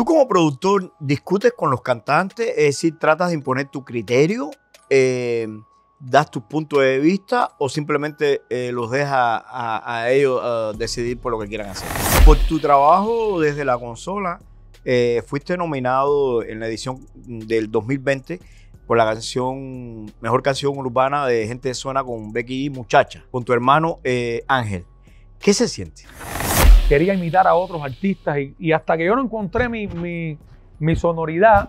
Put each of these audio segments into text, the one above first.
Tú como productor discutes con los cantantes, es decir, tratas de imponer tu criterio, eh, das tus punto de vista o simplemente eh, los dejas a, ellos decidir por lo que quieran hacer. Por tu trabajo desde la consola, eh, fuiste nominado en la edición del 2020 por la canción Mejor Canción Urbana de Gente de con Becky y Muchacha, con tu hermano Ángel. ¿Qué se siente? quería imitar a otros artistas y, hasta que yo no encontré mi, sonoridad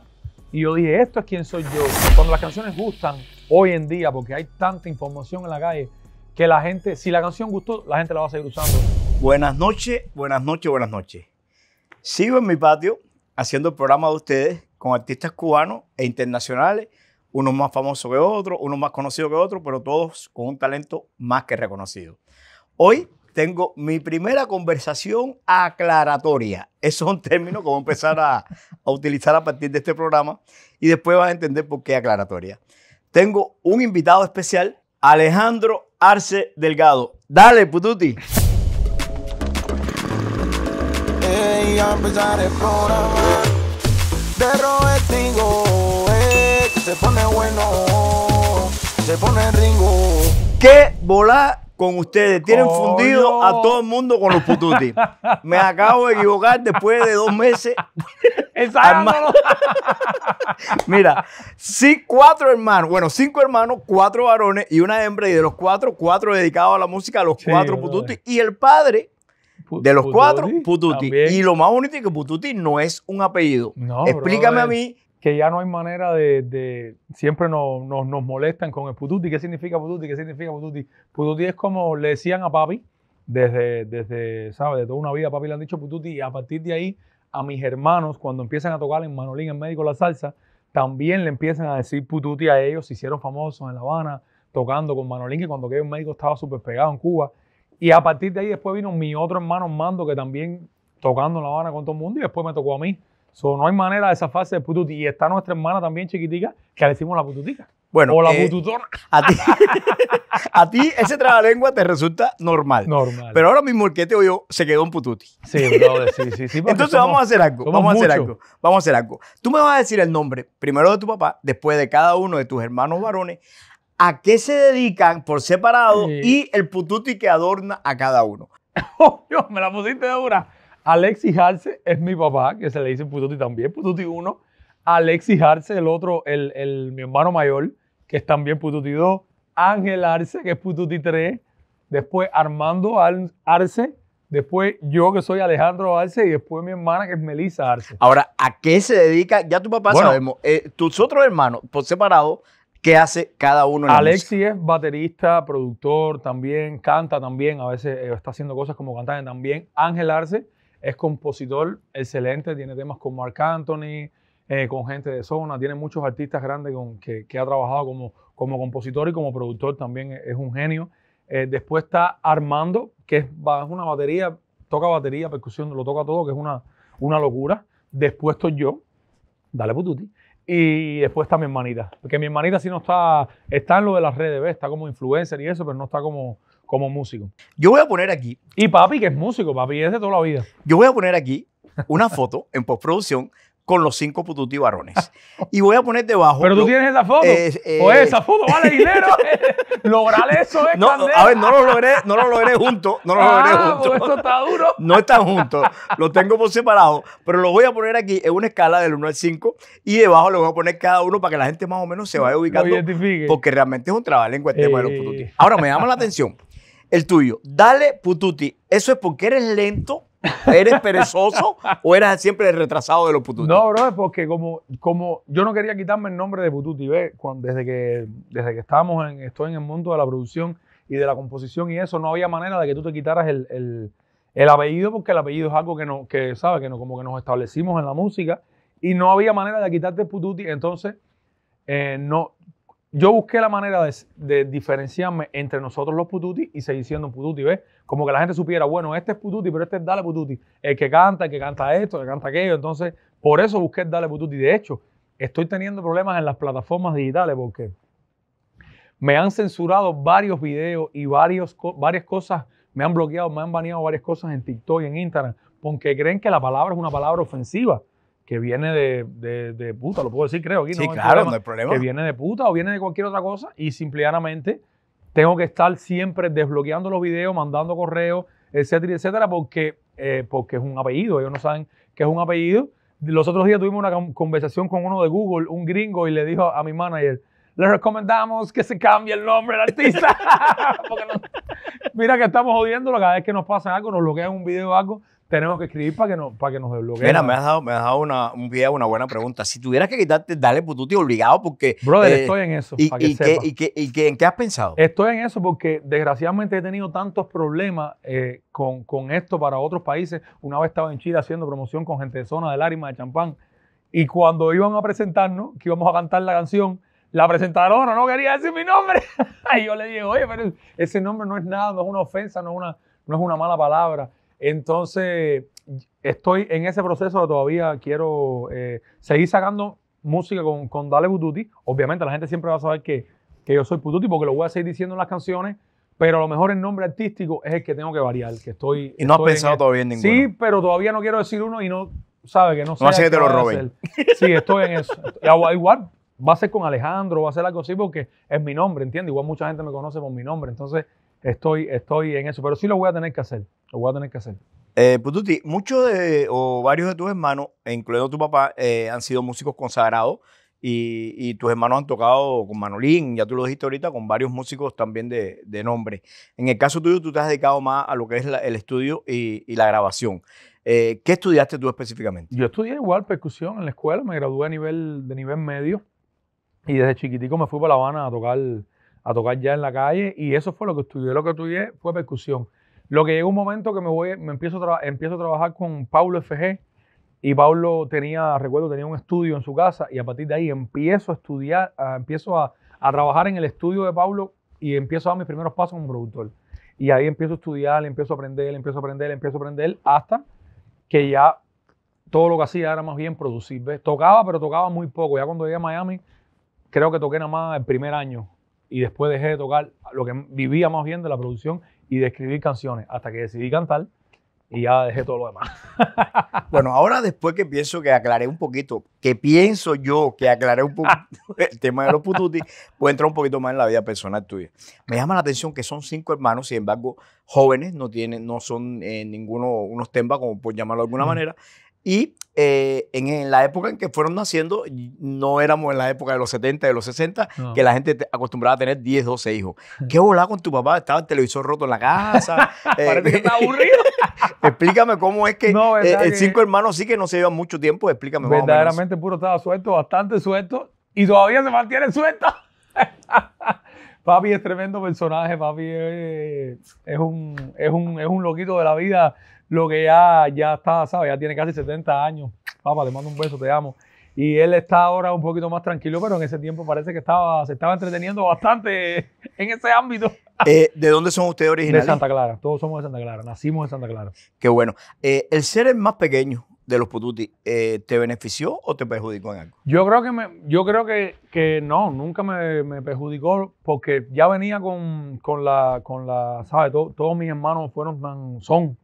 y yo dije, esto es quien soy yo. Cuando las canciones gustan hoy en día, porque hay tanta información en la calle, que la gente, si la canción gustó, la gente la va a seguir usando. Buenas noches, buenas noches, buenas noches. Sigo en mi patio haciendo el programa de ustedes con artistas cubanos e internacionales, unos más famosos que otros, unos más conocidos que otros, pero todos con un talento más que reconocido. Hoy tengo mi primera conversación aclaratoria. Eso es un término que voy a empezar a, a utilizar a partir de este programa y después vas a entender por qué aclaratoria. Tengo un invitado especial, Alejandro Arce Delgado. Dale, pututi. Eh, se pone bueno, se pone ringo. ¿Qué volar? con ustedes. Tienen fundido a todo el mundo con los pututis. Me acabo de equivocar después de dos meses. Mira, sí, cuatro hermanos. Bueno, cinco hermanos, cuatro varones y una hembra. Y de los cuatro, cuatro dedicados a la música, los cuatro pututis. Y el padre de los cuatro, pututis. Y lo más bonito es que Pututi no es un apellido. Explícame a mí que ya no hay manera de, siempre nos, nos, molestan con el pututi, ¿qué significa pututi? ¿Qué significa pututi? Pututi es como le decían a papi, desde, desde ¿sabes? De toda una vida papi le han dicho pututi y a partir de ahí a mis hermanos cuando empiezan a tocar en Manolín, en Médico La Salsa, también le empiezan a decir pututi a ellos, se hicieron famosos en La Habana, tocando con Manolín, que cuando que un Médico estaba súper pegado en Cuba. Y a partir de ahí después vino mi otro hermano Mando, que también tocando en La Habana con todo el mundo y después me tocó a mí. So, no hay manera de esa fase de pututi. Y está nuestra hermana también chiquitica, que le decimos la pututica. Bueno, o la eh, A ti, a ti ese trabalengua te resulta normal. Normal. Pero ahora mismo el que te oyó se quedó en pututi. Sí, sí, sí. Entonces vamos a hacer algo. Vamos a hacer algo. a Tú me vas a decir el nombre primero de tu papá, después de cada uno de tus hermanos varones, a qué se dedican por separado y el pututi que adorna a cada uno. Oh, me la pusiste de dura. Alexis Arce es mi papá, que se le dice Pututi también, Pututi 1. Alexis Arce, el otro, el, mi hermano mayor, que es también Pututi 2. Ángel Arce, que es Pututi 3. Después Armando Arce. Después yo, que soy Alejandro Arce. Y después mi hermana, que es Melissa Arce. Ahora, ¿a qué se dedica? Ya tu papá sabemos. Eh, tus otros hermanos, por separado, ¿qué hace cada uno en Alexis es baterista, productor también, canta también. A veces eh, está haciendo cosas como cantante también. Ángel Arce es compositor excelente, tiene temas con Mark Anthony, eh, con gente de zona, tiene muchos artistas grandes con, que, ha trabajado como, como compositor y como productor también eh, es, un genio. Eh, después está Armando, que es, una batería, toca batería, percusión, lo toca todo, que es una, una locura. Después estoy yo, Dale Pututi. Y después está mi hermanita, porque mi hermanita sí no está, está en lo de las redes, está como influencer y eso, pero no está como, como músico. Yo voy a poner aquí. Y papi, que es músico, papi es de toda la vida. Yo voy a poner aquí una foto en postproducción con los cinco pututi varones. Y voy a poner debajo. Pero tú tienes esa foto. Eh, o eh, esa foto, vale, dinero. Lograr eso es. No, a ver, no lo logré, no lo logré junto. No lo logré ah, junto. esto pues está duro. No están juntos. Lo tengo por separado. Pero lo voy a poner aquí en una escala del 1 al 5. Y debajo lo voy a poner cada uno para que la gente más o menos se vaya ubicando. porque realmente es un trabajo en cuestión de los eh, pututi. Ahora me llama la atención el tuyo. Dale, pututi. ¿Eso es porque eres lento? ¿Eres perezoso o eras siempre el retrasado de los Pututis? No, bro, es porque como, como yo no quería quitarme el nombre de pututi, ¿ves? desde, que, desde que estábamos en, estoy en el mundo de la producción y de la composición y eso, no había manera de que tú te quitaras el, apellido porque el apellido es algo que, no, que ¿sabes? Que no, como que nos establecimos en la música y no había manera de quitarte pututi. Entonces, eh, no, yo busqué la manera de, diferenciarme entre nosotros los pututi y seguir siendo un pututi, ¿ves? Como que la gente supiera, bueno, este es pututi, pero este es Dale Pututi. El que canta, el que canta esto, el que canta aquello. Entonces, por eso busqué el Dale Pututi. De hecho, estoy teniendo problemas en las plataformas digitales porque me han censurado varios videos y varias cosas, me han bloqueado, me han baneado varias cosas en TikTok y en Instagram, porque creen que la palabra es una palabra ofensiva que viene de, de, puta, lo puedo decir, creo. Que viene de puta o viene de cualquier otra cosa y simplemente tengo que estar siempre desbloqueando los videos, mandando correos, etcétera, etcétera, porque, eh, porque es un apellido. Ellos no saben que es un apellido. Los otros días tuvimos una conversación con uno de Google, un gringo, y le dijo a mi manager, le recomendamos que se cambie el nombre del artista. mira que estamos jodiéndolo, cada vez que nos pasa algo, nos bloquean un video o algo, tenemos que escribir para que, no, para que nos desbloqueen. Mira, me has dado, me has dado una, un video, una buena pregunta. Si tuvieras que quitarte Dale has pues obligado, porque. Brother, eh, estoy en eso. Y, ¿En qué has pensado? Estoy en eso porque desgraciadamente he tenido tantos problemas eh, con, esto para otros países. Una vez estaba en Chile haciendo promoción con gente de zona de lágrimas, de Champán. Y cuando iban a presentarnos, que íbamos a cantar la canción, la presentaron, no quería decir mi nombre. y yo le dije, oye, pero ese nombre no es nada, no es una ofensa, no una, no es una mala palabra. Entonces, estoy en ese proceso, todavía quiero eh, seguir sacando música con, Dale Bututi. Obviamente la gente siempre va a saber que, yo soy Bututi porque lo voy a seguir diciendo en las canciones, pero a lo mejor el nombre artístico es el que tengo que variar, que estoy... Y no has pensado todavía en ninguno. Sí, pero todavía no quiero decir uno y no, sabe que no sé... No hace que te lo roben. Sí, estoy en eso. Igual va a ser con Alejandro, va a ser algo así porque es mi nombre, entiende. Igual mucha gente me conoce por mi nombre, entonces estoy, estoy en eso, pero sí lo voy a tener que hacer. Lo voy a tener que hacer. Eh, Pututi, pues, muchos de, o varios de tus hermanos, e incluido tu papá, eh, han sido músicos consagrados y, tus hermanos han tocado con Manolín, ya tú lo dijiste ahorita, con varios músicos también de, nombre. En el caso tuyo, tú te has dedicado más a lo que es el estudio y, la grabación. Eh, ¿Qué estudiaste tú específicamente? Yo estudié igual percusión en la escuela, me gradué a nivel, de nivel medio y desde chiquitico me fui para La Habana a tocar, a tocar ya en la calle y eso fue lo que estudié. Lo que estudié fue percusión. Lo que llega un momento que me voy, me empiezo a, empiezo a trabajar con Paulo FG y Paulo tenía, recuerdo, tenía un estudio en su casa y a partir de ahí empiezo a estudiar, empiezo a, trabajar en el estudio de Paulo y empiezo a dar mis primeros pasos como productor. Y ahí empiezo a estudiar, empiezo a aprender, empiezo a aprender, empiezo a aprender, hasta que ya todo lo que hacía era más bien producir. Tocaba, pero tocaba muy poco. Ya cuando llegué a Miami, creo que toqué nada más el primer año y después dejé de tocar lo que vivía más bien de la producción y de escribir canciones hasta que decidí cantar y ya dejé todo lo demás. bueno, ahora después que pienso que aclaré un poquito, que pienso yo que aclaré un poquito el tema de los pututis, pues entrar un poquito más en la vida personal tuya. Me llama la atención que son cinco hermanos, sin embargo, jóvenes, no tienen, no son en eh, ninguno unos temba, como por llamarlo de alguna manera. Y eh, en, la época en que fueron naciendo, no éramos en la época de los 70, de los 60, que la gente acostumbraba a tener 10, 12 hijos. ¿Qué volaba con tu papá? Estaba el televisor roto en la casa. eh, Parece que está aburrido. explícame cómo es eh, que, cinco hermanos sí que no se llevan mucho tiempo. Explícame. Verdaderamente, puro estaba suelto, bastante suelto, y todavía se mantiene suelto. papi es tremendo personaje, papi es, un, es, un, es un loquito de la vida lo que ya, ya está, ¿sabes? Ya tiene casi 70 años. Papá, te mando un beso, te amo. Y él está ahora un poquito más tranquilo, pero en ese tiempo parece que estaba, se estaba entreteniendo bastante en ese ámbito. Eh, ¿De dónde son ustedes originales? De Santa Clara, todos somos de Santa Clara, nacimos de Santa Clara. Qué bueno. Eh, el ser el más pequeño de los Pututi, eh, ¿te benefició o te perjudicó en algo? Yo creo que, me, yo creo que, que no, nunca me, me, perjudicó porque ya venía con, la, con la ¿sabes? todos mis hermanos fueron tan, son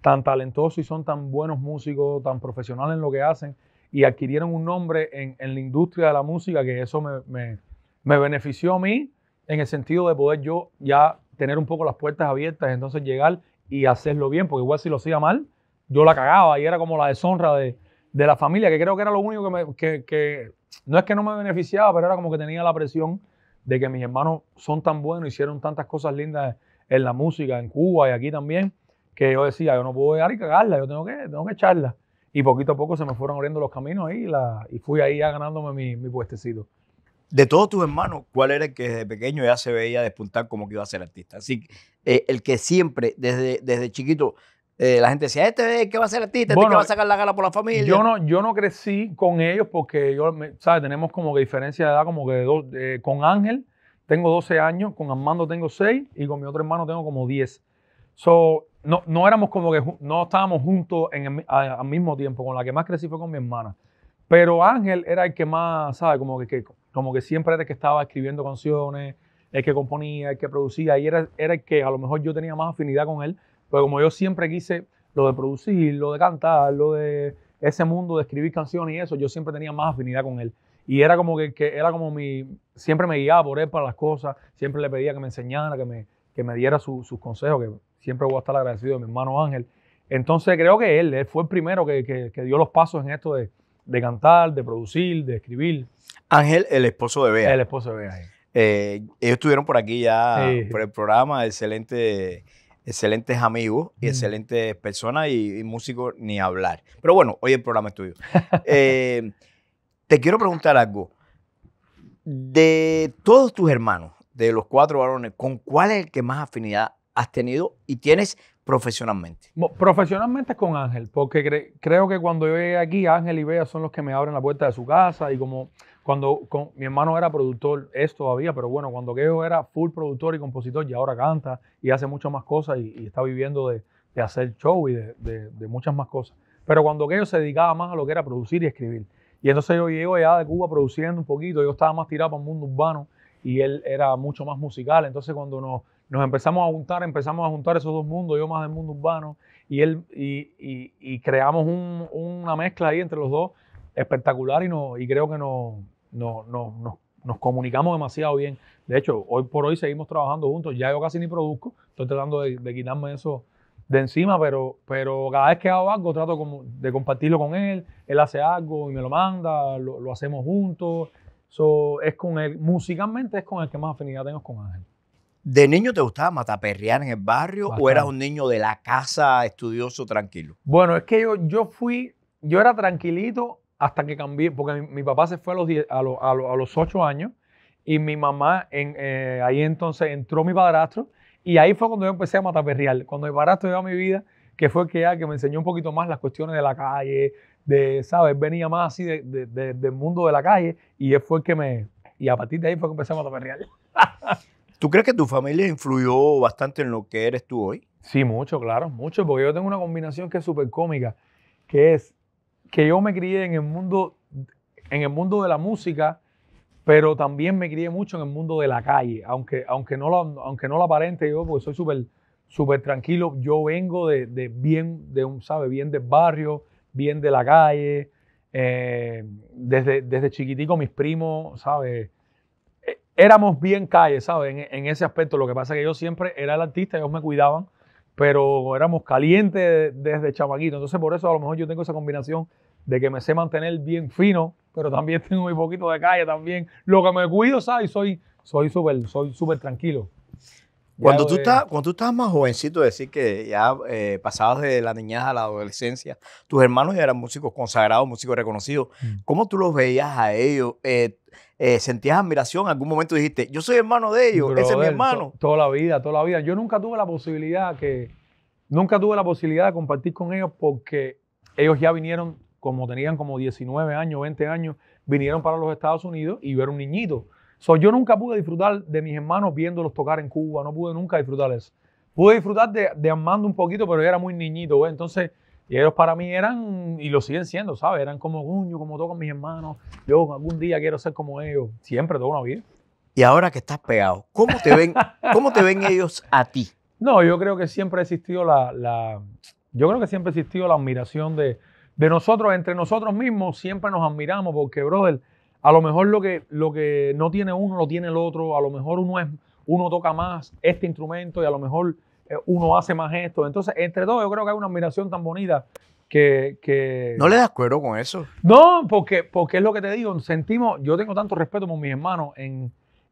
tan talentosos y son tan buenos músicos, tan profesionales en lo que hacen y adquirieron un nombre en, la industria de la música que eso me, benefició a mí en el sentido de poder yo ya tener un poco las puertas abiertas, entonces llegar y hacerlo bien, porque igual si lo hacía mal, yo la cagaba y era como la deshonra de, la familia, que creo que era lo único que, me, que no es que no me beneficiaba, pero era como que tenía la presión de que mis hermanos son tan buenos, hicieron tantas cosas lindas en la música, en Cuba y aquí también que yo decía, yo no puedo dejar y cagarla, yo tengo que, tengo que echarla. Y poquito a poco se me fueron abriendo los caminos ahí y, fui ahí ya ganándome mi, puestecito. De todos tus hermanos, ¿cuál era el que desde pequeño ya se veía despuntar como que iba a ser artista? Así eh, el que siempre, desde, desde chiquito, eh, la gente decía, este es que va a ser artista, este que va a sacar la gala por la familia. Yo no, yo no crecí con ellos porque, yo, ¿sabes? Tenemos como que diferencia de edad, como que eh, con Ángel tengo 12 años, con Armando tengo 6 y con mi otro hermano tengo como 10. So, no, no éramos como que no estábamos juntos en al mismo tiempo. Con la que más crecí fue con mi hermana. Pero Ángel era el que más, ¿sabes? Como que, como que siempre era el que estaba escribiendo canciones, el que componía, el que producía. Y era, era el que a lo mejor yo tenía más afinidad con él. Pero como yo siempre quise lo de producir, lo de cantar, lo de ese mundo de escribir canciones y eso, yo siempre tenía más afinidad con él. Y era como que, era como mi, siempre me guiaba por él para las cosas, siempre le pedía que me enseñara, que me, que me diera sus consejos, que Siempre voy a estar agradecido de mi hermano Ángel. Entonces creo que él, fue el primero que, dio los pasos en esto de, cantar, de producir, de escribir. Ángel, el esposo de Bea. El esposo de Bea. Eh, ellos estuvieron por aquí ya por el programa, excelente, excelentes amigos y excelentes personas y, músicos ni hablar. Pero bueno, hoy el programa es tuyo. Eh, te quiero preguntar algo. De todos tus hermanos, de los cuatro varones, ¿con cuál es el que más afinidad has tenido y tienes profesionalmente? Profesionalmente profesionalmente con Ángel, porque creo que cuando yo llegué aquí, Ángel y Bea son los que me abren la puerta de su casa y como cuando mi hermano era productor, es todavía, pero bueno, cuando yo era full productor y compositor y ahora canta y hace muchas más cosas y, está viviendo de, hacer show y de, muchas más cosas. Pero cuando yo se dedicaba más a lo que era producir y escribir. Y entonces yo llego ya de Cuba produciendo un poquito, yo estaba más tirado para el mundo urbano y él era mucho más musical. Entonces cuando nos nos empezamos a juntar, empezamos a juntar esos dos mundos, yo más del mundo urbano, y él y, y, y creamos una mezcla ahí entre los dos espectacular y, no, y creo que no, nos comunicamos demasiado bien. De hecho, hoy por hoy seguimos trabajando juntos, ya yo casi ni produzco, estoy tratando de, de quitarme eso de encima, pero, pero cada vez que hago algo trato de compartirlo con él, él hace algo y me lo manda, lo, lo hacemos juntos. eso es con él, musicalmente es con él que más afinidad tengo con Ángel. ¿De niño te gustaba mataperrear en el barrio o eras un niño de la casa, estudioso, tranquilo? Bueno, es que yo, yo fui, yo era tranquilito hasta que cambié, porque mi, papá se fue a los, a, los 8 años y mi mamá, en, eh, ahí entonces entró mi padrastro y ahí fue cuando yo empecé a mataperrear, cuando el padrastro llegó mi vida, que fue que, ya, que me enseñó un poquito más las cuestiones de la calle, de, ¿sabes? Venía más así del mundo de la calle y él fue que me... Y a partir de ahí fue que empecé a mataperrear. ¿Tú crees que tu familia influyó bastante en lo que eres tú hoy? Sí, mucho, claro, mucho, porque yo tengo una combinación que es súper cómica, que es que yo me crié en el mundo, en el mundo de la música, pero también me crié mucho en el mundo de la calle, aunque, aunque, no, lo, aunque no lo aparente yo, porque soy súper tranquilo, yo vengo de, de, bien, de un, ¿sabe? Bien del barrio, bien de la calle, eh, desde, desde chiquitico mis primos, ¿sabes? éramos bien calle, ¿sabes? En, ese aspecto. Lo que pasa es que yo siempre era el artista, ellos me cuidaban, pero éramos calientes desde chamaquito. Entonces, por eso a lo mejor yo tengo esa combinación de que me sé mantener bien fino, pero también tengo muy poquito de calle también. Lo que me cuido, ¿sabes? Soy soy súper tranquilo. Pues. Cuando tú, estás, estabas más jovencito, decir que ya eh, pasabas de la niñez a la adolescencia, tus hermanos ya eran músicos consagrados, músicos reconocidos. Mm. ¿Cómo tú los veías a ellos? Eh, eh, sentías admiración, algún momento dijiste, yo soy hermano de ellos, ese es mi hermano. toda la vida, toda la vida. Yo nunca tuve la posibilidad que, nunca tuve la posibilidad de compartir con ellos porque ellos ya vinieron, como tenían como 19 años, 20 años, vinieron para los Estados Unidos y yo era un niñito. Soy, yo nunca pude disfrutar de mis hermanos viéndolos tocar en Cuba, no pude nunca disfrutar de eso. Pude disfrutar de, amando un poquito, pero yo era muy niñito, entonces y ellos para mí eran, y lo siguen siendo, ¿sabes? Eran como, coño, como tocan mis hermanos. Yo algún día quiero ser como ellos. Siempre, toda una vida. Y ahora que estás pegado, ¿cómo te ven, cómo te ven ellos a ti? No, yo creo que siempre ha existido la, yo creo que siempre ha existido la admiración de, nosotros, entre nosotros mismos, siempre nos admiramos porque, brother, a lo mejor lo que, lo que no tiene uno lo tiene el otro, a lo mejor uno es, uno toca más este instrumento y a lo mejor eh, uno hace más esto. Entonces, entre todos, yo creo que hay una admiración tan bonita que, ¿No le das cuero con eso? No, porque, porque es lo que te digo, sentimos, yo tengo tanto respeto por mis hermanos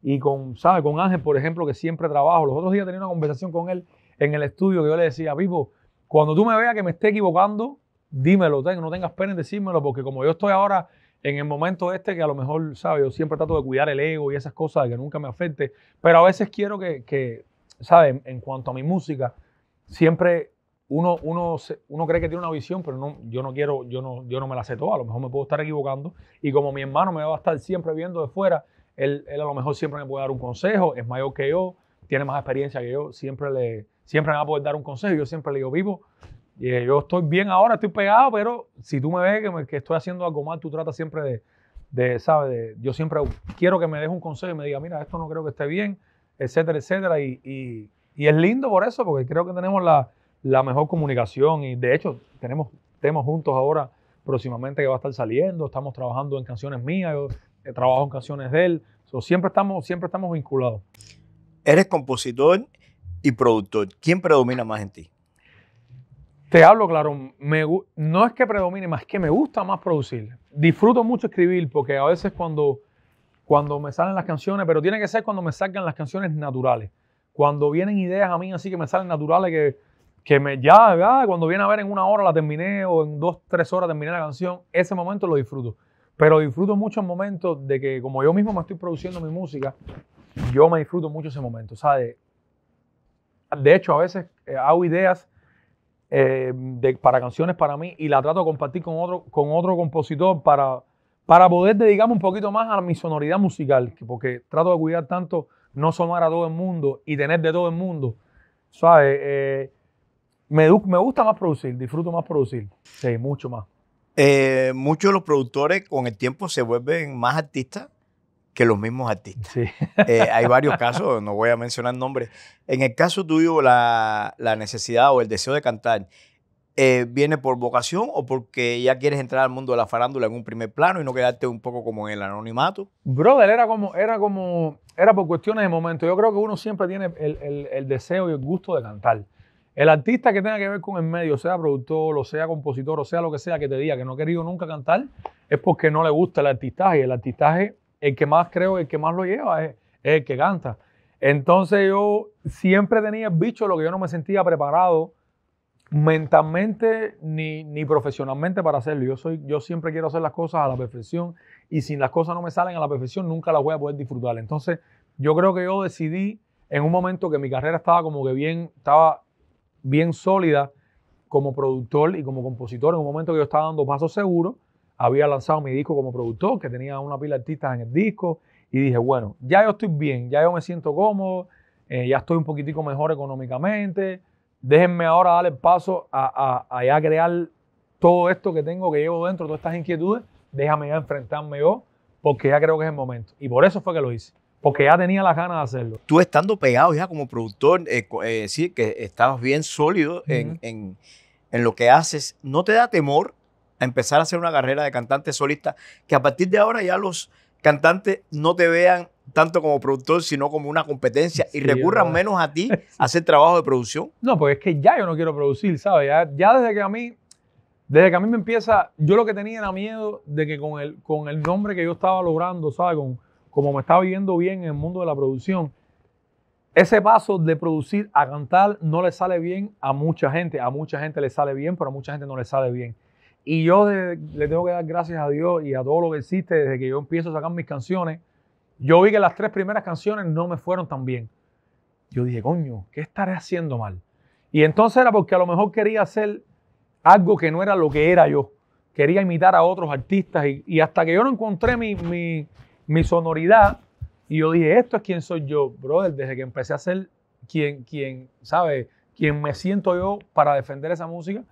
y con, Con Ángel, por ejemplo, que siempre trabajo. Los otros días tenía una conversación con él en el estudio que yo le decía, vivo, cuando tú me veas que me esté equivocando, dímelo, no tengas pena en decírmelo, porque como yo estoy ahora en el momento este que a lo mejor, ¿sabes? Yo siempre trato de cuidar el ego y esas cosas, que nunca me afecte, pero a veces quiero que ¿sabes? En cuanto a mi música, siempre uno, uno, uno cree que tiene una visión, pero no, yo no quiero, yo no, yo no me la sé toda, a lo mejor me puedo estar equivocando. Y como mi hermano me va a estar siempre viendo de fuera, él, él a lo mejor siempre me puede dar un consejo, es mayor que yo, tiene más experiencia que yo, siempre, le, siempre me va a poder dar un consejo. Yo siempre le digo, vivo, eh, yo estoy bien ahora, estoy pegado, pero si tú me ves que, que estoy haciendo algo mal, tú trata siempre de, de De, yo siempre quiero que me des un consejo y me diga, mira, esto no creo que esté bien, etcétera, etcétera. Y, es lindo por eso, porque creo que tenemos la, mejor comunicación y de hecho tenemos temas juntos ahora próximamente que va a estar saliendo, estamos trabajando en canciones mías, yo eh, trabajo en canciones de él, siempre, estamos, siempre estamos vinculados. Eres compositor y productor, ¿quién predomina más en ti? Te hablo claro, no es que predomine más, es que me gusta más producir. Disfruto mucho escribir porque a veces cuando cuando me salen las canciones, pero tiene que ser cuando me salgan las canciones naturales. Cuando vienen ideas a mí así que me salen naturales, que, me, ya, cuando viene a ver en una hora la terminé o en dos, tres horas terminé la canción, ese momento lo disfruto. Pero disfruto mucho el momento de que como yo mismo me estoy produciendo mi música, yo me disfruto mucho ese momento. de, hecho, a veces eh, hago ideas eh, para canciones para mí y la trato de compartir con otro, con otro compositor para para poder dedicarme un poquito más a mi sonoridad musical, porque trato de cuidar tanto no sonar a todo el mundo y tener de todo el mundo, ¿sabes? Eh, me, gusta más producir, disfruto más producir, sí, mucho más. Eh, muchos de los productores con el tiempo se vuelven más artistas que los mismos artistas. Eh, hay varios casos, no voy a mencionar nombres. En el caso tuyo, la necesidad o el deseo de cantar eh, viene por vocación o porque ya quieres entrar al mundo de la farándula en un primer plano y no quedarte un poco como en el anonimato? Brother, era como, era como, era por cuestiones de momento. Yo creo que uno siempre tiene el, deseo y el gusto de cantar. El artista que tenga que ver con el medio, sea productor, o sea compositor, o sea lo que sea que te diga que no ha querido nunca cantar, es porque no le gusta el artistaje. El artistaje, el que más creo, el que más lo lleva es, es el que canta. Entonces yo siempre tenía el bicho, lo que yo no me sentía preparado mentalmente ni, ni profesionalmente para hacerlo. Yo, soy, yo siempre quiero hacer las cosas a la perfección y si las cosas no me salen a la perfección nunca las voy a poder disfrutar. Entonces yo creo que yo decidí en un momento que mi carrera estaba como que bien, estaba bien sólida como productor y como compositor, en un momento que yo estaba dando pasos seguros, había lanzado mi disco como productor, que tenía una pila de artistas en el disco, y dije, bueno, ya yo estoy bien, ya yo me siento cómodo, eh, ya estoy un poquitico mejor económicamente, Déjenme ahora dar el paso a, crear todo esto que tengo, que llevo dentro, todas estas inquietudes. Déjame ya enfrentarme yo, porque ya creo que es el momento. Y por eso fue que lo hice porque ya tenía las ganas de hacerlo. Tú estando pegado ya como productor, eh, eh que estabas bien sólido en, en, lo que haces, ¿no te da temor a empezar a hacer una carrera de cantante solista? Que a partir de ahora ya los cantantes no te vean tanto como productor, sino como una competencia y recurran menos a ti a hacer trabajo de producción? No, pues es que ya yo no quiero producir, ¿sabes? Ya, desde que a mí, desde que a mí me empieza, yo lo que tenía era miedo de que con el, con el nombre que yo estaba logrando, ¿sabes? como me estaba viendo bien en el mundo de la producción, ese paso de producir a cantar no le sale bien a mucha gente. A mucha gente le sale bien, pero a mucha gente no le sale bien. Y yo le tengo que dar gracias a Dios y a todo lo que existe desde que yo empiezo a sacar mis canciones yo vi que las tres primeras canciones no me fueron tan bien. Yo dije, coño, ¿qué estaré haciendo mal? Y entonces era porque a lo mejor quería hacer algo que no era lo que era yo. Quería imitar a otros artistas y, hasta que yo no encontré mi, sonoridad y yo dije, esto es quien soy yo, brother, desde que empecé a ser quien, quien ¿sabes? Quien me siento yo para defender esa música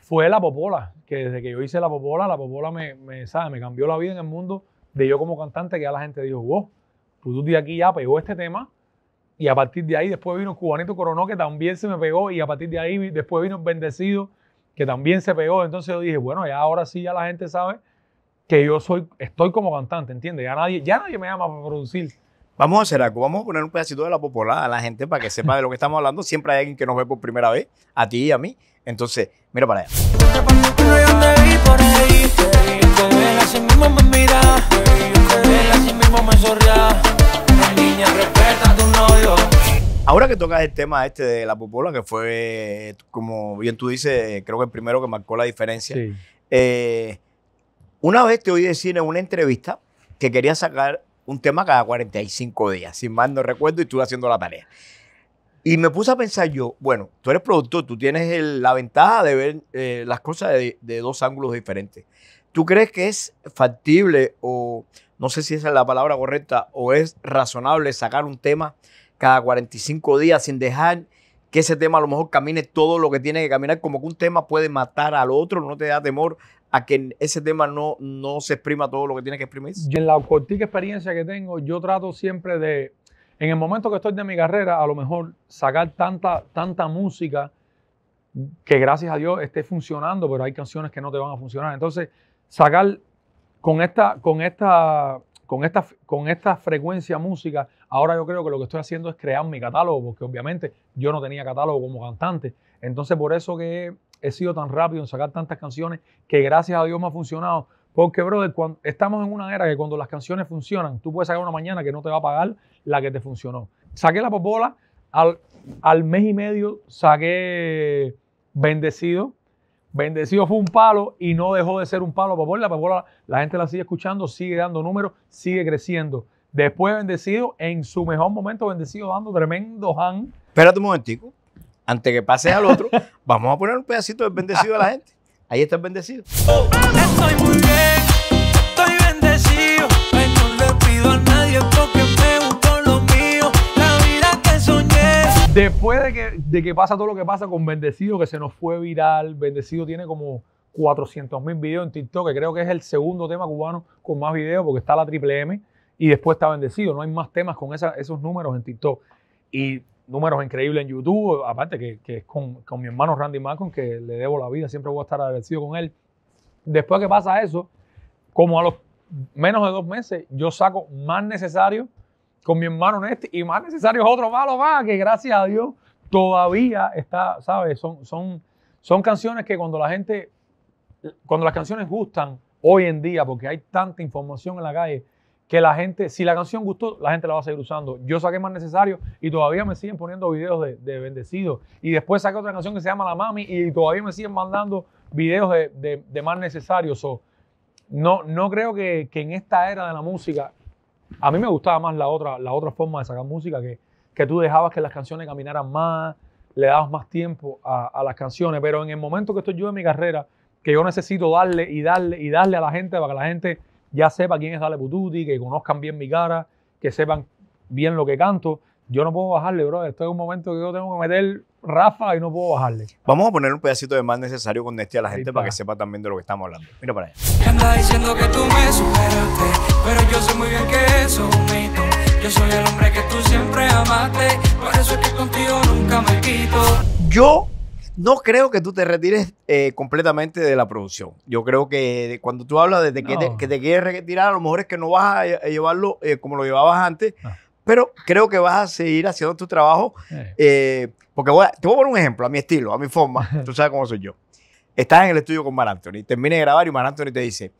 fue la popola, que desde que yo hice la popola, la popola me, ¿sabe? me cambió la vida en el mundo de yo como cantante que ya la gente dijo, wow, tú de aquí ya pegó este tema. Y a partir de ahí después vino Cubanito Coronó que también se me pegó y a partir de ahí después vino Bendecido que también se pegó. Entonces yo dije, bueno, ya ahora sí ya la gente sabe que yo soy, estoy como cantante, ¿entiendes? Ya nadie, ya nadie me llama para producir. Vamos a hacer algo, vamos a poner un pedacito de la popolada a la gente para que sepa de lo que estamos hablando. Siempre hay alguien que nos ve por primera vez, a ti y a mí. Entonces, mira para allá mismo mira niña respeta Ahora que tocas el tema este de la popola, que fue, como bien tú dices, creo que el primero que marcó la diferencia. Eh, una vez te oí decir en una entrevista que querías sacar un tema cada 45 días, sin más no recuerdo, y tú haciendo la tarea. Y me puse a pensar yo, bueno, tú eres productor, tú tienes la ventaja de ver eh, las cosas de, dos ángulos diferentes. ¿Tú crees que es factible o no sé si esa es la palabra correcta o es razonable sacar un tema cada 45 días sin dejar que ese tema a lo mejor camine todo lo que tiene que caminar, como que un tema puede matar al otro, no te da temor a que ese tema no, no se exprima todo lo que tiene que exprimir? Y en la cortica experiencia que tengo, yo trato siempre de, en el momento que estoy de mi carrera, a lo mejor sacar tanta, tanta música que gracias a Dios esté funcionando, pero hay canciones que no te van a funcionar. Entonces, sacar con esta, con esta, con esta, con esta frecuencia música, ahora yo creo que lo que estoy haciendo es crear mi catálogo, porque obviamente yo no tenía catálogo como cantante. Entonces, por eso que he, sido tan rápido en sacar tantas canciones que gracias a Dios me ha funcionado. Porque, brother, estamos en una era que cuando las canciones funcionan, tú puedes sacar una mañana que no te va a pagar la que te funcionó. Saqué la popola, al, al mes y medio saqué Bendecido, Bendecido fue un palo y no dejó de ser un palo. la gente la sigue escuchando, sigue dando números, sigue creciendo. Después Bendecido, en su mejor momento, Bendecido dando tremendo han. Espérate un momentico. Antes que pases al otro, vamos a poner un pedacito de Bendecido a la gente. Ahí está el Bendecido. estoy muy estoy bendecido. Después de que, de que pasa todo lo que pasa con Bendecido, que se nos fue viral, Bendecido tiene como 400 mil videos en TikTok, que creo que es el segundo tema cubano con más videos, porque está la Triple M y después está Bendecido. No hay más temas con esos números en TikTok. Y números increíbles en YouTube, aparte que, es con, mi hermano Randy Malcolm, que le debo la vida, siempre voy a estar agradecido con él. Después de que pasa eso, como a los menos de dos meses, yo saco más necesario con mi hermano Néstor y más necesarios otro malo más, que gracias a Dios todavía está, ¿sabes? Son, son, son canciones que cuando la gente, cuando las canciones gustan hoy en día, porque hay tanta información en la calle, que la gente, si la canción gustó, la gente la va a seguir usando. Yo saqué más necesario y todavía me siguen poniendo videos de, de bendecidos. Y después saqué otra canción que se llama La Mami y todavía me siguen mandando videos de, de, de más necesarios. So, no, no creo que, que, en esta era de la música a mí me gustaba más la otra, la otra forma de sacar música, que, tú dejabas que las canciones caminaran más, le dabas más tiempo a, a las canciones, pero en el momento que estoy yo en mi carrera, que yo necesito darle y darle y darle a la gente para que la gente ya sepa quién es Dale Pututi, que conozcan bien mi cara, que sepan bien lo que canto, yo no puedo bajarle, bro. Esto es un momento que yo tengo que meter Rafa y no puedo bajarle. Vamos a poner un pedacito de más necesario con este a la gente para. que sepa también de lo que estamos hablando. Mira para allá. yo Yo por eso Yo no creo que tú te retires eh, completamente de la producción. Yo creo que cuando tú hablas de que, te, quieres retirar, a lo mejor es que no vas a eh, llevarlo eh, como lo llevabas antes. Ah pero creo que vas a seguir haciendo tu trabajo. Eh. Eh, porque voy a, te voy a poner un ejemplo, a mi estilo, a mi forma. Tú sabes cómo soy yo. Estás en el estudio con Mar Anthony, Terminé de grabar y Mar Anthony te dice,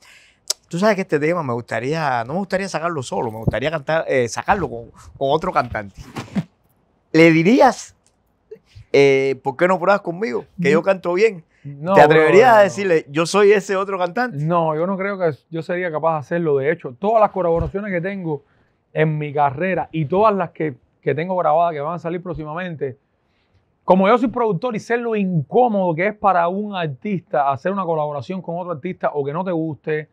tú sabes que este tema me gustaría, no me gustaría sacarlo solo, me gustaría cantar, eh, sacarlo con, otro cantante. ¿Le dirías, por qué no pruebas conmigo? Que yo mm. canto bien. ¿Te atreverías a decirle, yo soy ese otro cantante? No, yo no creo que yo sería capaz de hacerlo. De hecho, todas las colaboraciones que tengo en mi carrera y todas las que, que tengo grabadas que van a salir próximamente, como yo soy productor y sé lo incómodo que es para un artista hacer una colaboración con otro artista o que no te guste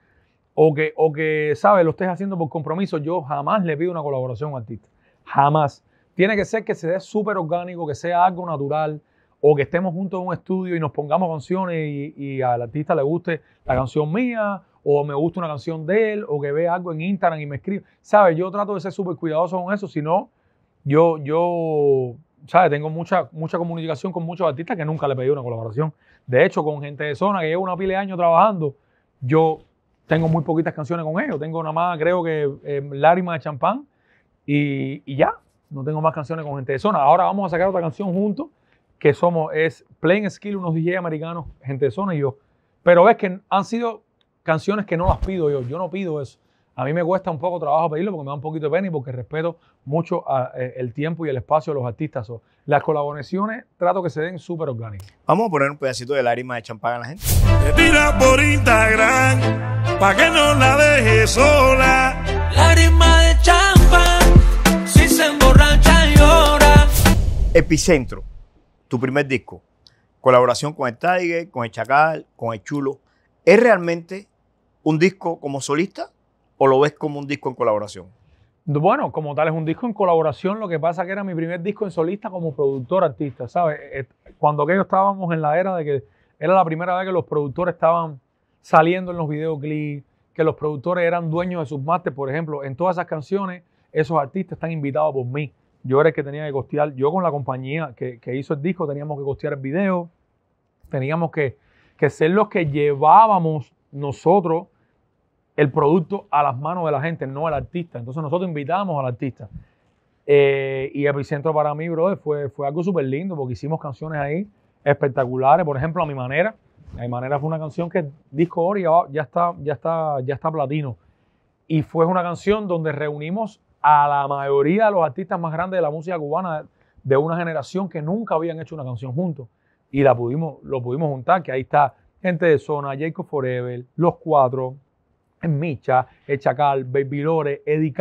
o que, o que ¿sabes? Lo estés haciendo por compromiso, yo jamás le pido una colaboración a un artista. Jamás. Tiene que ser que se dé súper orgánico, que sea algo natural o que estemos juntos en un estudio y nos pongamos canciones y, y al artista le guste la canción mía o me gusta una canción de él, o que ve algo en Instagram y me escribe. ¿Sabes? Yo trato de ser súper cuidadoso con eso, si no, yo, yo, ¿sabes? Tengo mucha, mucha comunicación con muchos artistas que nunca le pedí una colaboración. De hecho, con gente de zona que llevo una pila de años trabajando, yo tengo muy poquitas canciones con ellos. Tengo nada más, creo que eh, Lágrimas de Champán y, ya. No tengo más canciones con gente de zona. Ahora vamos a sacar otra canción juntos, que somos, es Plain Skill, unos DJ americanos, gente de zona y yo. Pero ves que han sido canciones que no las pido yo. Yo no pido eso. A mí me cuesta un poco trabajo pedirlo porque me da un poquito de pena y porque respeto mucho eh, el tiempo y el espacio de los artistas. las colaboraciones trato que se den súper orgánicas. Vamos a poner un pedacito de lágrima de champán a la gente. por Instagram para que no la deje sola. Lágrima de champán, si se llora. Epicentro, tu primer disco. Colaboración con el Tiger, con el Chacal, con el Chulo. ¿Es realmente un disco como solista o lo ves como un disco en colaboración? Bueno, como tal es un disco en colaboración, lo que pasa que era mi primer disco en solista como productor artista, ¿sabes? Eh, cuando aquellos estábamos en la era de que era la primera vez que los productores estaban saliendo en los videoclips, que los productores eran dueños de sus masters, por ejemplo, en todas esas canciones esos artistas están invitados por mí. Yo era el que tenía que costear, yo con la compañía que, hizo el disco teníamos que costear el video, teníamos que, que ser los que llevábamos nosotros el producto a las manos de la gente, no al artista. Entonces nosotros invitamos al artista. y eh, y Epicentro para mí, brother, fue, fue algo súper lindo porque hicimos canciones ahí espectaculares. Por ejemplo, A Mi Manera. A Mi Manera fue una canción que Disco Ori ya, está, ya, está, ya está platino. Y fue una canción donde reunimos a la mayoría de los artistas más grandes de la música cubana de una generación que nunca habían hecho una canción juntos. Y la pudimos, lo pudimos juntar, que ahí está gente de zona, Jacob Forever, Los Cuatro, Micha, Echacal Chacal, Baby Lore, Eddie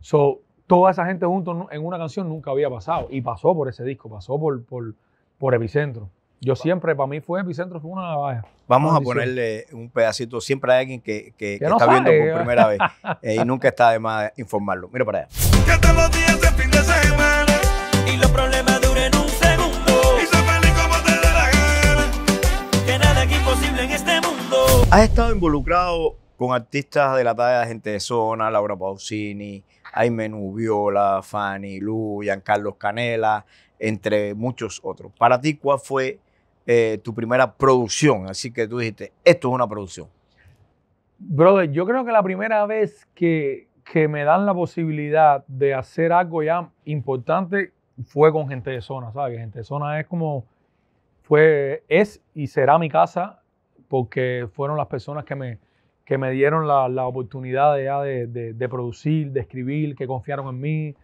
So, toda esa gente juntos en una canción nunca había pasado. Y pasó por ese disco, pasó por, por, Epicentro. Yo siempre, para mí fue Epicentro, fue una navaja. Vamos a ponerle un pedacito. Siempre hay alguien que, que, está viendo por ¿eh? primera vez eh, y nunca está de más informarlo. Mira para allá. Has estado involucrado con artistas de la talla de Gente de Zona, Laura Pausini, Jaime Nubiola, Fanny Lu, Carlos Canela, entre muchos otros. Para ti, ¿cuál fue eh, tu primera producción? Así que tú dijiste, esto es una producción. Brother, yo creo que la primera vez que, me dan la posibilidad de hacer algo ya importante fue con gente de zona, ¿sabes? Gente de zona es como, fue, es y será mi casa porque fueron las personas que me, que me dieron la, oportunidad de, de, producir, de escribir, que confiaron en mí,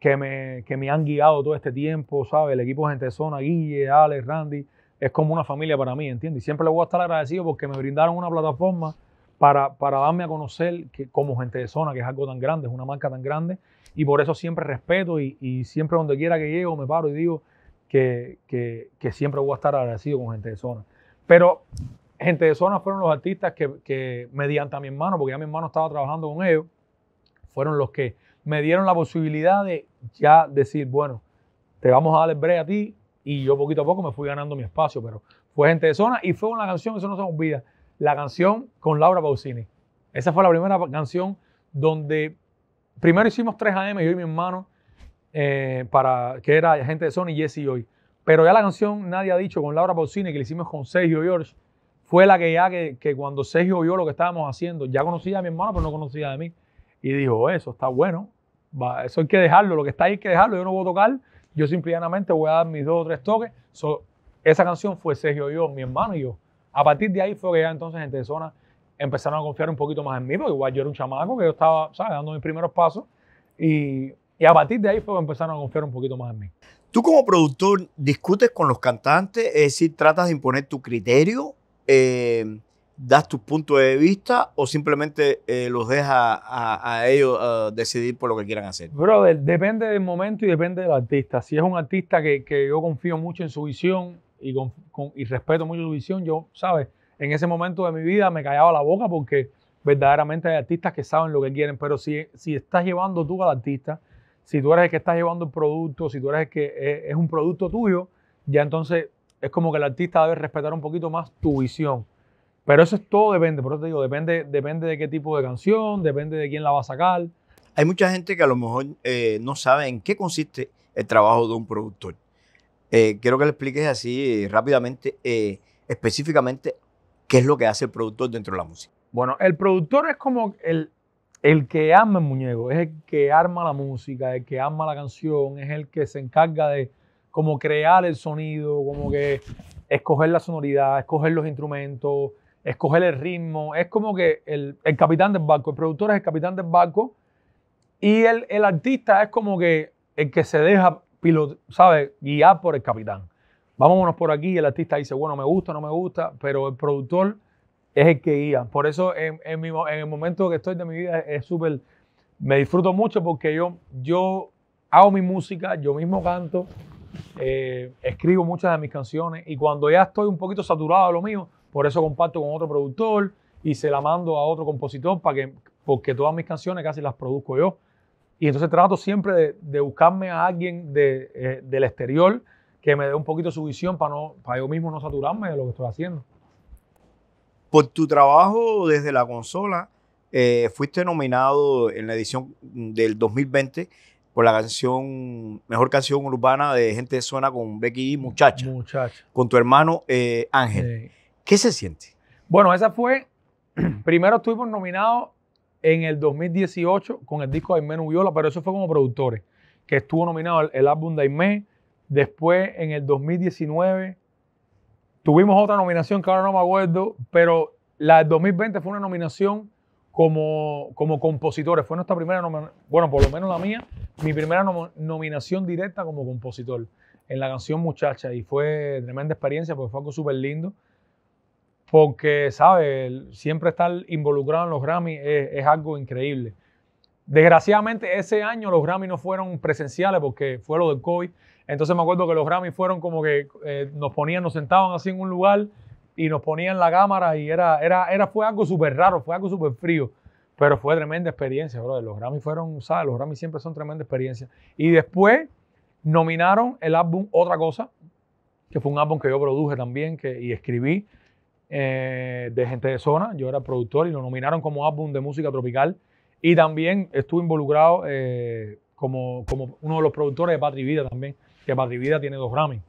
que me, que me han guiado todo este tiempo, ¿sabes? El equipo de Gente Zona, Guille, Alex, Randy, es como una familia para mí, ¿entiendes? Y siempre les voy a estar agradecido porque me brindaron una plataforma para, para darme a conocer que, como Gente de Zona, que es algo tan grande, es una marca tan grande, y por eso siempre respeto y, siempre donde quiera que llego me paro y digo que, que, que siempre voy a estar agradecido con Gente de Zona. Pero Gente de zona fueron los artistas que, mediante a mi hermano, porque ya mi hermano estaba trabajando con ellos, fueron los que me dieron la posibilidad de ya decir, bueno, te vamos a dar el break a ti, y yo poquito a poco me fui ganando mi espacio, pero fue gente de zona y fue con la canción, eso no se olvida, la canción con Laura Pausini. Esa fue la primera canción donde primero hicimos 3 AM, yo y mi hermano, eh, para, que era gente de Zona y Jesse y hoy. Pero ya la canción Nadie ha dicho con Laura Pausini, que le hicimos con Sergio George, fue la que ya que, cuando Sergio vio lo que estábamos haciendo, ya conocía a mi hermano, pero no conocía de mí. Y dijo, eso está bueno, eso hay que dejarlo, lo que está ahí hay que dejarlo, yo no voy a tocar, yo simplemente voy a dar mis dos o tres toques. esa canción fue Sergio y yo, mi hermano y yo. A partir de ahí fue que ya entonces gente de zona empezaron a confiar un poquito más en mí, porque igual yo era un chamaco que yo estaba, ¿sabes? dando mis primeros pasos. Y, y a partir de ahí fue que empezaron a confiar un poquito más en mí. Tú como productor discutes con los cantantes, es decir, tratas de imponer tu criterio eh, das tus puntos de vista o simplemente eh, los dejas a, ellos decidir por lo que quieran hacer? Brother, depende del momento y depende del artista. Si es un artista que, yo confío mucho en su visión y, respeto mucho su visión, yo, ¿sabes? En ese momento de mi vida me callaba la boca porque verdaderamente hay artistas que saben lo que quieren, pero si, estás llevando tú al artista, si tú eres el que estás llevando el producto, si tú eres el que eh, es un producto tuyo, ya entonces es como que el artista debe respetar un poquito más tu visión. Pero eso es todo depende, por eso te digo, depende, depende de qué tipo de canción, depende de quién la va a sacar. Hay mucha gente que a lo mejor eh, no sabe en qué consiste el trabajo de un productor. Eh, quiero que le expliques así rápidamente, eh, específicamente, qué es lo que hace el productor dentro de la música. Bueno, el productor es como el, el que arma el muñeco, es el que arma la música, el que arma la canción, es el que se encarga de, como crear el sonido, como que escoger la sonoridad, escoger los instrumentos, escoger el ritmo. Es como que el, capitán del barco, el productor es el capitán del barco y el, el artista es como que el que se deja guiar por el capitán. Vámonos por aquí, el artista dice, bueno, me gusta, no me gusta, pero el productor es el que guía. Por eso en, en, mi, en el momento que estoy de mi vida es súper, me disfruto mucho porque yo, yo hago mi música, yo mismo canto, eh, escribo muchas de mis canciones y cuando ya estoy un poquito saturado de lo mío, por eso comparto con otro productor y se la mando a otro compositor para que, porque todas mis canciones casi las produzco yo. Y entonces trato siempre de, buscarme a alguien eh, del exterior que me dé un poquito su visión para, no, yo mismo no saturarme de lo que estoy haciendo. Por tu trabajo desde la consola, eh, fuiste nominado en la edición del 2020 por la canción, mejor canción urbana de Gente de Zona con Becky y Muchacha. Con tu hermano eh, Ángel. ¿Qué se siente? Bueno, esa fue, primero estuvimos nominados en el 2018 con el disco de Aimé Nubiola, pero eso fue como productores, que estuvo nominado el, álbum de Aimé. Después, en el 2019, tuvimos otra nominación que ahora no me acuerdo, pero la del 2020 fue una nominación como, como compositores. Fue nuestra primera, nominación, bueno, por lo menos la mía, mi primera nominación directa como compositor en la canción Muchacha y fue tremenda experiencia porque fue algo súper lindo. Porque, ¿sabes? Siempre estar involucrado en los Grammy es, algo increíble. Desgraciadamente, ese año los Grammy no fueron presenciales porque fue lo del COVID. Entonces me acuerdo que los Grammy fueron como que eh, nos ponían, nos sentaban así en un lugar y nos ponían la cámara y era, era, era, fue algo súper raro, fue algo súper frío. Pero fue tremenda experiencia, Los Grammy fueron, Los siempre son tremenda experiencia. Y después nominaron el álbum Otra Cosa, que fue un álbum que yo produje también que, y escribí eh, de Gente de Zona. Yo era productor y lo nominaron como álbum de música tropical. Y también estuve involucrado eh, como, uno de los productores de Patri Vida también, que Patri Vida tiene dos Grammys.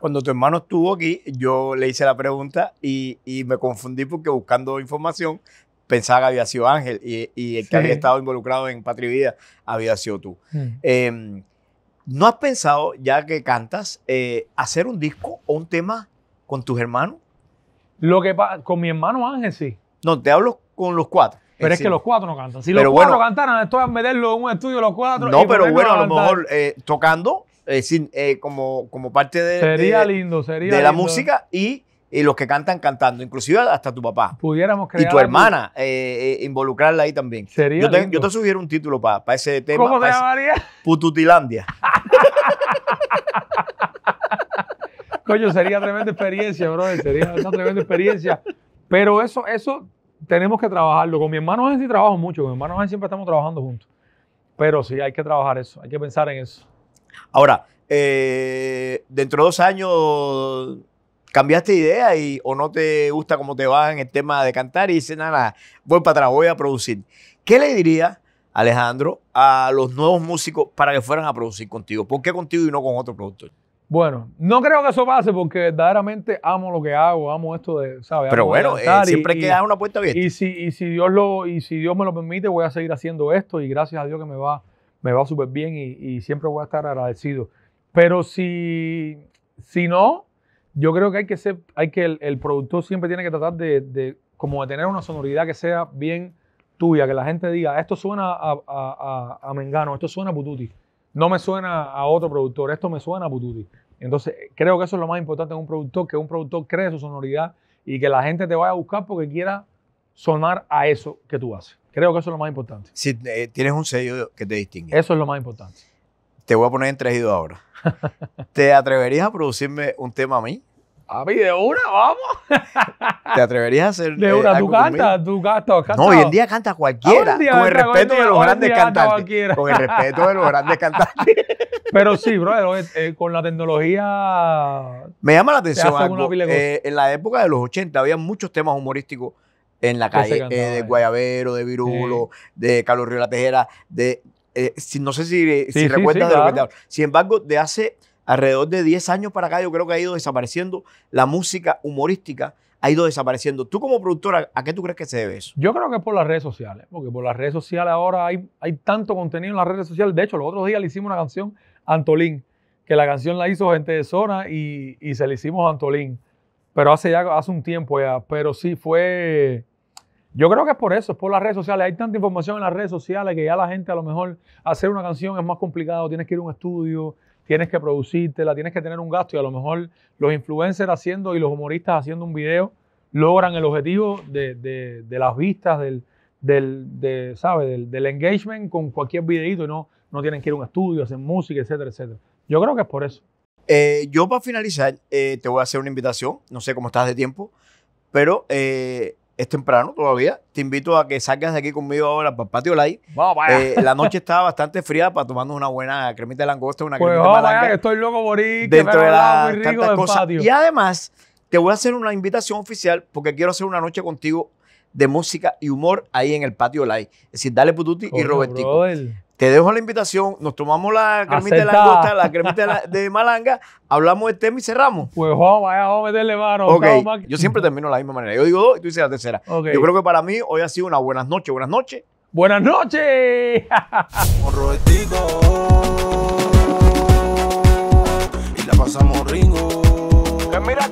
Cuando tu hermano estuvo aquí, yo le hice la pregunta y, y me confundí porque buscando información pensaba que había sido Ángel y, el que había estado involucrado en Patria Vida había sido tú. Mm. Em, ¿No has pensado, ya que cantas, eh, hacer un disco o un tema con tus hermanos? Lo que con mi hermano Ángel sí. No, te hablo con los cuatro. Pero es, que los cuatro no cantan. Si los cuatro cantaran, esto es meterlo en un estudio los cuatro. No, pero bueno, a lo mejor eh, tocando, eh, como, como parte de, sería lindo, sería la música y y los que cantan cantando, inclusive hasta tu papá. Pudiéramos crear. Y tu hermana, eh, eh, involucrarla ahí también. Sería. Yo te, yo sugiero un título para ese tema. ¿Cómo te llamaría? Pututilandia. Coño, sería tremenda experiencia, bro. Sería una tremenda experiencia. Pero eso, eso tenemos que trabajarlo. Con mi hermano en sí trabajo mucho. Con mi hermano Jen siempre estamos trabajando juntos. Pero sí, hay que trabajar eso. Hay que pensar en eso. Ahora, eh, dentro de dos años cambiaste idea y, o no te gusta cómo te va en el tema de cantar y dices, nada, voy para atrás, voy a producir. ¿Qué le diría, Alejandro, a los nuevos músicos para que fueran a producir contigo? ¿Por qué contigo y no con otro productor? Bueno, no creo que eso pase porque verdaderamente amo lo que hago, amo esto de, ¿sabes? Pero bueno, eh, siempre queda una puerta abierta. Y si, Dios lo, y si Dios me lo permite, voy a seguir haciendo esto y gracias a Dios que me va, me va súper bien y, siempre voy a estar agradecido. Pero si, si no, yo creo que hay que ser, hay que el, productor siempre tiene que tratar de, como de tener una sonoridad que sea bien tuya, que la gente diga, esto suena a, Mengano, esto suena a Pututi, no me suena a otro productor, esto me suena a Pututi. Entonces, creo que eso es lo más importante en un productor, que un productor cree su sonoridad y que la gente te vaya a buscar porque quiera sonar a eso que tú haces. Creo que eso es lo más importante. Si eh, tienes un sello que te distingue. Eso es lo más importante. Te voy a poner entregido ahora. ¿Te atreverías a producirme un tema a mí? A mí, de una, vamos. ¿Te atreverías a hacer De eh, una, tú cantas, tú cantas, No, hoy en día canta cualquiera, con el respeto de los grandes cantantes. Con el respeto de los grandes cantantes. Pero sí, bro, eh, con la tecnología... Me llama la atención algo. Eh, en la época de los 80 había muchos temas humorísticos en la calle, de Guayabero, de Virulo, de Carlos Río La Tejera, de eh, no sé si, eh, recuerdas de lo que te Sin embargo, de hace alrededor de 10 años para acá, yo creo que ha ido desapareciendo la música humorística, ha ido desapareciendo. Tú como productora, ¿a qué tú crees que se debe eso? Yo creo que es por las redes sociales, porque por las redes sociales ahora hay, hay tanto contenido en las redes sociales. De hecho, los otros días le hicimos una canción Antolín, que la canción la hizo gente de zona y, se la hicimos a Antolín, pero hace ya hace un tiempo ya, pero sí fue yo creo que es por eso, es por las redes sociales. Hay tanta información en las redes sociales que ya la gente a lo mejor hacer una canción es más complicado, tienes que ir a un estudio, tienes que producírtela, tienes que tener un gasto y a lo mejor los influencers haciendo y los humoristas haciendo un video logran el objetivo de, las vistas, del, de, ¿sabe? del, engagement con cualquier videito y no, no tienen que ir a un estudio, hacer música, etcétera, etcétera. Yo creo que es por eso. Eh, yo para finalizar eh, te voy a hacer una invitación, no sé cómo estás de tiempo, pero eh, es temprano todavía. Te invito a que salgas de aquí conmigo ahora para patio light. Eh, la noche está bastante fría para tomarnos una buena cremita de langosta, una pues cremita de estoy loco por dentro de la... muy rico Y además, te voy a hacer una invitación oficial porque quiero hacer una noche contigo de música y humor ahí en el patio live. Es decir, dale pututi y Robertico. Te dejo la invitación, nos tomamos la cremita de de langosta, la cremita de, malanga, hablamos de tema y cerramos. Pues vamos, vamos a meterle mano. Okay. Yo siempre termino de la misma manera. Yo digo dos y tú dices la tercera. Yo creo que para mí hoy ha sido una buenas noches, buenas noches. Buenas noches. y la pasamos ringo. mira